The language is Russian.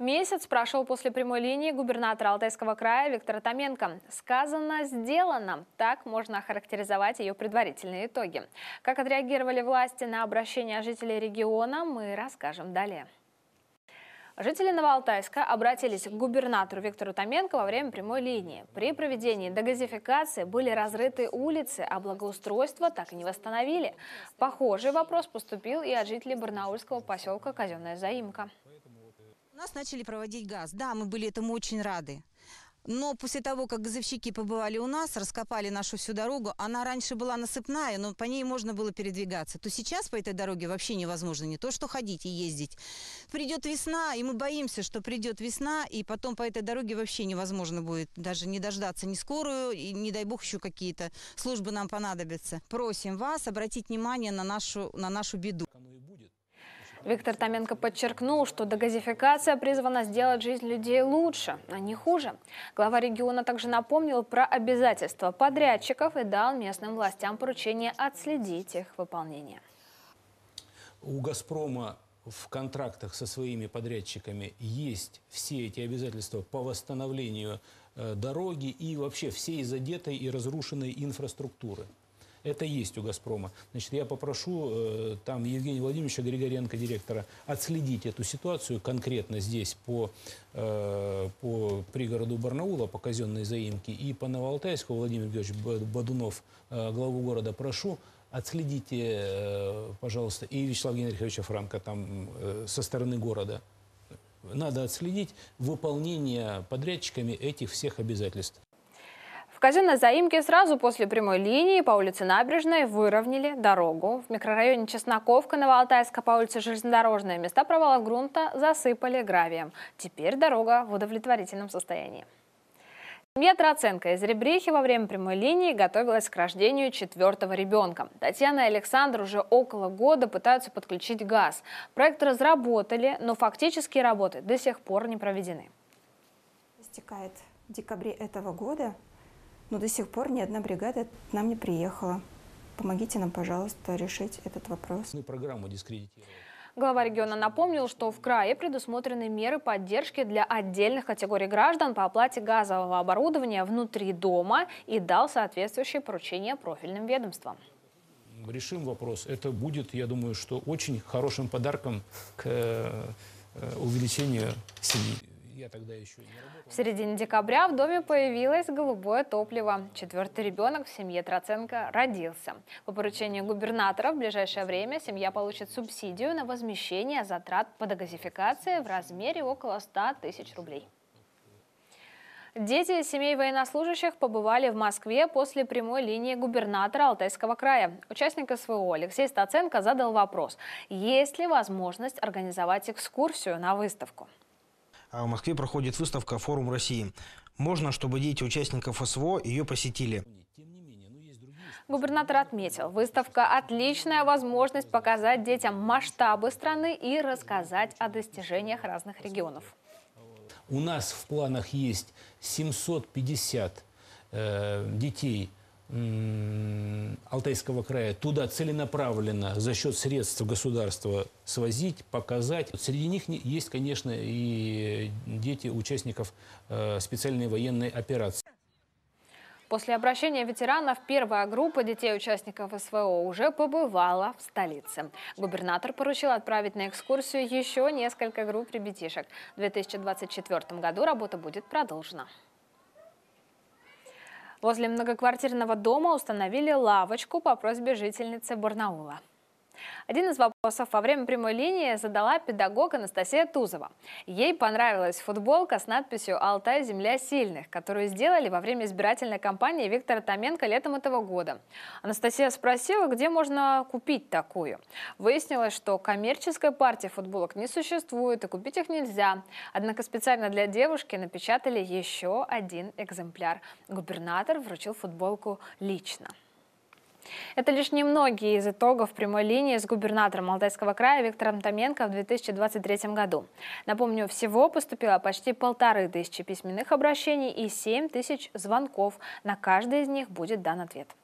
Месяц прошел после прямой линии губернатора Алтайского края Виктора Томенко. Сказано, сделано. Так можно охарактеризовать ее предварительные итоги. Как отреагировали власти на обращение жителей региона, мы расскажем далее. Жители Новоалтайска обратились к губернатору Виктору Томенко во время прямой линии. При проведении дегазификации были разрыты улицы, а благоустройство так и не восстановили. Похожий вопрос поступил и от жителей барнаульского поселка Казенная Заимка нас начали проводить газ. Да, мы были этому очень рады. Но после того, как газовщики побывали у нас, раскопали нашу всю дорогу, она раньше была насыпная, но по ней можно было передвигаться, то сейчас по этой дороге вообще невозможно не то, что ходить и ездить. Придет весна, и мы боимся, что придет весна, и потом по этой дороге вообще невозможно будет даже не дождаться ни скорую, и не дай бог еще какие-то службы нам понадобятся. Просим вас обратить внимание на нашу, на нашу беду. Виктор Томенко подчеркнул, что дегазификация призвана сделать жизнь людей лучше, а не хуже. Глава региона также напомнил про обязательства подрядчиков и дал местным властям поручение отследить их выполнение. У «Газпрома» в контрактах со своими подрядчиками есть все эти обязательства по восстановлению э, дороги и вообще всей задетой и разрушенной инфраструктуры. Это есть у «Газпрома». Значит, я попрошу э, там Евгения Владимировича Григоренко, директора, отследить эту ситуацию конкретно здесь по, э, по пригороду Барнаула, по казенной заимке, и по Новоалтайску Владимир Георгиевич Бадунов, э, главу города, прошу отследите, пожалуйста, и Вячеслава Генриховича Франка там со стороны города. Надо отследить выполнение подрядчиками этих всех обязательств. В казенной заимке сразу после прямой линии по улице Набережной выровняли дорогу. В микрорайоне Чесноковка, Новоалтайска по улице Железнодорожная места провала грунта засыпали гравием. Теперь дорога в удовлетворительном состоянии. Семья Троценко из Ребрихи во время прямой линии готовилась к рождению четвертого ребенка. Татьяна и Александр уже около года пытаются подключить газ. Проект разработали, но фактические работы до сих пор не проведены. Истекает в декабре этого года но до сих пор ни одна бригада к нам не приехала. Помогите нам, пожалуйста, решить этот вопрос. Мы программу Глава региона напомнил, что в крае предусмотрены меры поддержки для отдельных категорий граждан по оплате газового оборудования внутри дома и дал соответствующие поручения профильным ведомствам. Решим вопрос. Это будет, я думаю, что очень хорошим подарком к э, э, увеличению семьи я тогда еще не работал. В середине декабря в доме появилось голубое топливо. Четвертый ребенок в семье Троценко родился. По поручению губернатора в ближайшее время семья получит субсидию на возмещение затрат по догазификации в размере около 100 тысяч рублей. Дети семей военнослужащих побывали в Москве после прямой линии губернатора Алтайского края. Участник СВО Алексей Стаценко задал вопрос, есть ли возможность организовать экскурсию на выставку а в Москве проходит выставка «Форум России». Можно, чтобы дети участников СВО ее посетили. Губернатор отметил, выставка – отличная возможность показать детям масштабы страны и рассказать о достижениях разных регионов. У нас в планах есть 750 э, детей – Алтайского края туда целенаправленно за счет средств государства свозить, показать. Среди них есть, конечно, и дети участников э, специальной военной операции. После обращения ветеранов первая группа детей-участников СВО уже побывала в столице. Губернатор поручил отправить на экскурсию еще несколько групп ребятишек. В 2024 году работа будет продолжена. Возле многоквартирного дома установили лавочку по просьбе жительницы Барнаула. Один из вопросов во время прямой линии задала педагог Анастасия Тузова. Ей понравилась футболка с надписью «Алтай – земля сильных», которую сделали во время избирательной кампании Виктора Томенко летом этого года. Анастасия спросила, где можно купить такую. Выяснилось, что коммерческой партии футболок не существует и купить их нельзя. Однако специально для девушки напечатали еще один экземпляр. Губернатор вручил футболку лично. Это лишь немногие из итогов прямой линии с губернатором Алтайского края Виктором Томенко в 2023 году. Напомню, всего поступило почти полторы тысячи письменных обращений и 7 тысяч звонков. На каждый из них будет дан ответ.